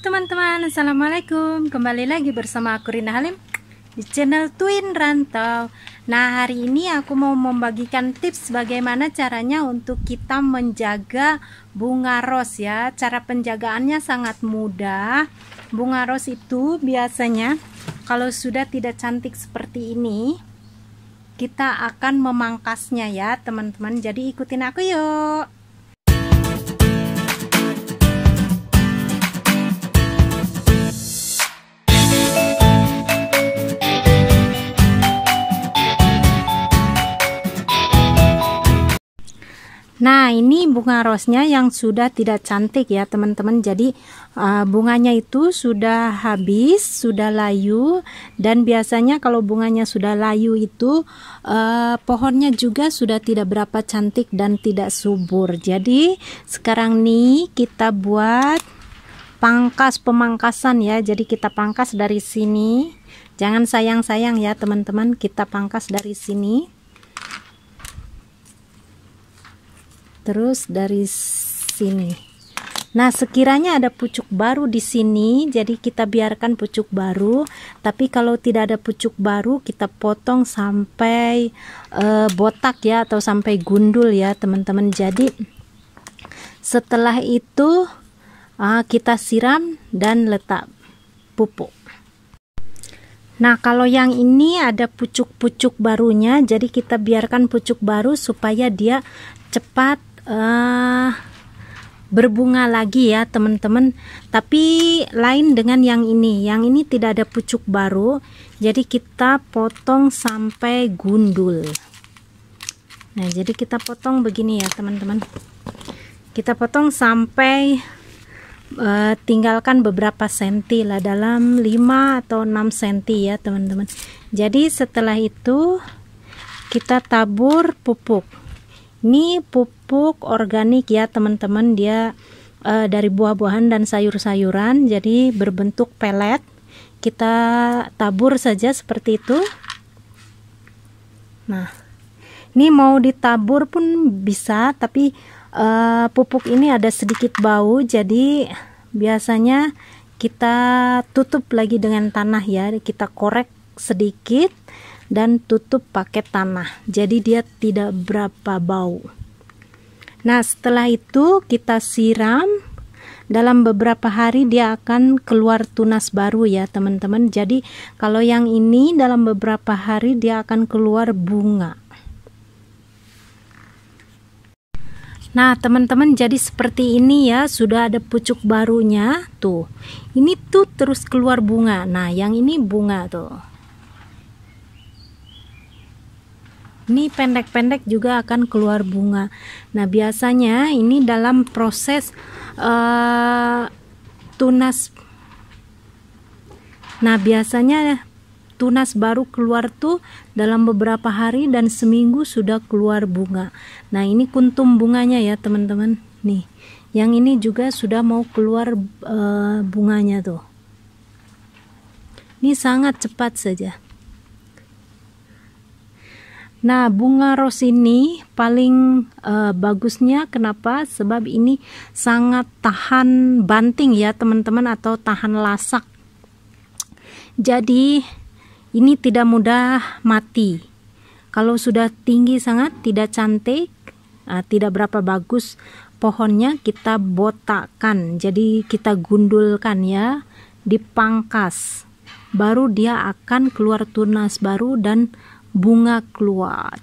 teman-teman Assalamualaikum Kembali lagi bersama aku Rina Halim Di channel Twin Rantau Nah hari ini aku mau membagikan tips Bagaimana caranya untuk kita menjaga bunga ros ya Cara penjagaannya sangat mudah Bunga ros itu biasanya Kalau sudah tidak cantik seperti ini Kita akan memangkasnya ya teman-teman Jadi ikutin aku yuk ini bunga rosnya yang sudah tidak cantik ya teman-teman jadi uh, bunganya itu sudah habis sudah layu dan biasanya kalau bunganya sudah layu itu uh, pohonnya juga sudah tidak berapa cantik dan tidak subur jadi sekarang nih kita buat pangkas pemangkasan ya jadi kita pangkas dari sini jangan sayang-sayang ya teman-teman kita pangkas dari sini terus dari sini nah sekiranya ada pucuk baru di sini jadi kita biarkan pucuk baru tapi kalau tidak ada pucuk baru kita potong sampai e, botak ya atau sampai gundul ya teman-teman jadi setelah itu uh, kita siram dan letak pupuk nah kalau yang ini ada pucuk-pucuk barunya jadi kita biarkan pucuk baru supaya dia cepat uh, berbunga lagi ya teman-teman tapi lain dengan yang ini yang ini tidak ada pucuk baru jadi kita potong sampai gundul nah jadi kita potong begini ya teman-teman kita potong sampai uh, tinggalkan beberapa senti lah dalam 5 atau 6 senti ya teman-teman jadi setelah itu kita tabur pupuk ini pupuk organik ya teman-teman dia e, dari buah-buahan dan sayur-sayuran jadi berbentuk pelet. Kita tabur saja seperti itu. Nah, ini mau ditabur pun bisa tapi e, pupuk ini ada sedikit bau jadi biasanya kita tutup lagi dengan tanah ya. Kita korek sedikit dan tutup pakai tanah. Jadi dia tidak berapa bau. Nah, setelah itu kita siram dalam beberapa hari dia akan keluar tunas baru ya teman-teman jadi kalau yang ini dalam beberapa hari dia akan keluar bunga nah teman-teman jadi seperti ini ya sudah ada pucuk barunya tuh ini tuh terus keluar bunga nah yang ini bunga tuh Ini pendek-pendek juga akan keluar bunga nah biasanya ini dalam proses uh, tunas nah biasanya tunas baru keluar tuh dalam beberapa hari dan seminggu sudah keluar bunga. Nah, ini kuntum bunganya ya, teman-teman. Nih, yang ini juga sudah mau keluar uh, bunganya tuh. Ini sangat cepat saja. Nah, bunga ros ini paling uh, bagusnya kenapa? Sebab ini sangat tahan banting ya, teman-teman atau tahan lasak. Jadi, ini tidak mudah mati. Kalau sudah tinggi sangat tidak cantik, uh, tidak berapa bagus pohonnya kita botakkan. Jadi kita gundulkan ya, dipangkas. Baru dia akan keluar tunas baru dan bunga keluar.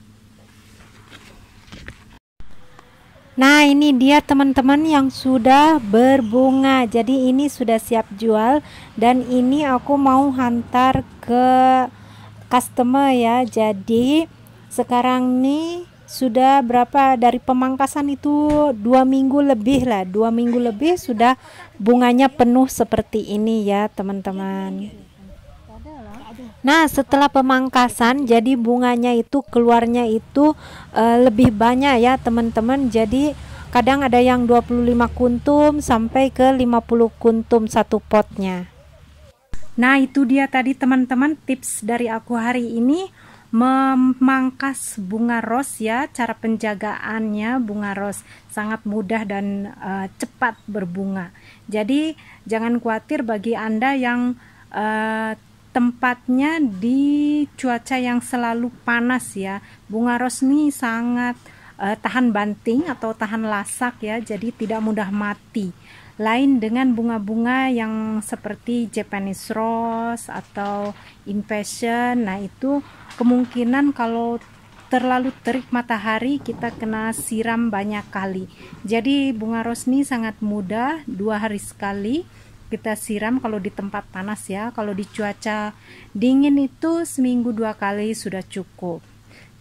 Nah ini dia teman-teman yang sudah berbunga Jadi ini sudah siap jual Dan ini aku mau hantar ke customer ya Jadi sekarang nih sudah berapa dari pemangkasan itu dua minggu lebih lah dua minggu lebih sudah bunganya penuh seperti ini ya teman-teman Nah, setelah pemangkasan jadi bunganya itu keluarnya itu e, lebih banyak ya, teman-teman. Jadi kadang ada yang 25 kuntum sampai ke 50 kuntum satu potnya. Nah, itu dia tadi teman-teman tips dari aku hari ini memangkas bunga ros ya cara penjagaannya bunga ros sangat mudah dan uh, cepat berbunga jadi jangan khawatir bagi anda yang uh, tempatnya di cuaca yang selalu panas ya. Bunga ros ini sangat uh, tahan banting atau tahan lasak ya, jadi tidak mudah mati. Lain dengan bunga-bunga yang seperti Japanese rose atau impassion. Nah, itu kemungkinan kalau terlalu terik matahari kita kena siram banyak kali jadi bunga rosni sangat mudah dua hari sekali kita siram kalau di tempat panas ya kalau di cuaca dingin itu seminggu dua kali sudah cukup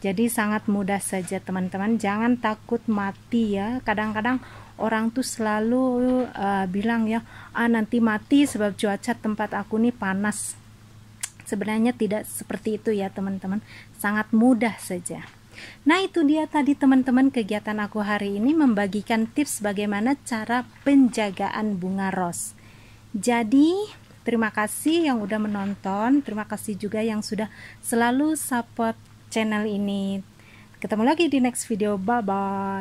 jadi sangat mudah saja teman-teman jangan takut mati ya kadang-kadang orang tuh selalu uh, bilang ya ah nanti mati sebab cuaca tempat aku nih panas sebenarnya tidak seperti itu ya teman-teman sangat mudah saja Nah itu dia tadi teman-teman kegiatan aku hari ini membagikan tips bagaimana cara penjagaan bunga ros. Jadi, terima kasih yang udah menonton, terima kasih juga yang sudah selalu support channel ini. Ketemu lagi di next video. Bye bye.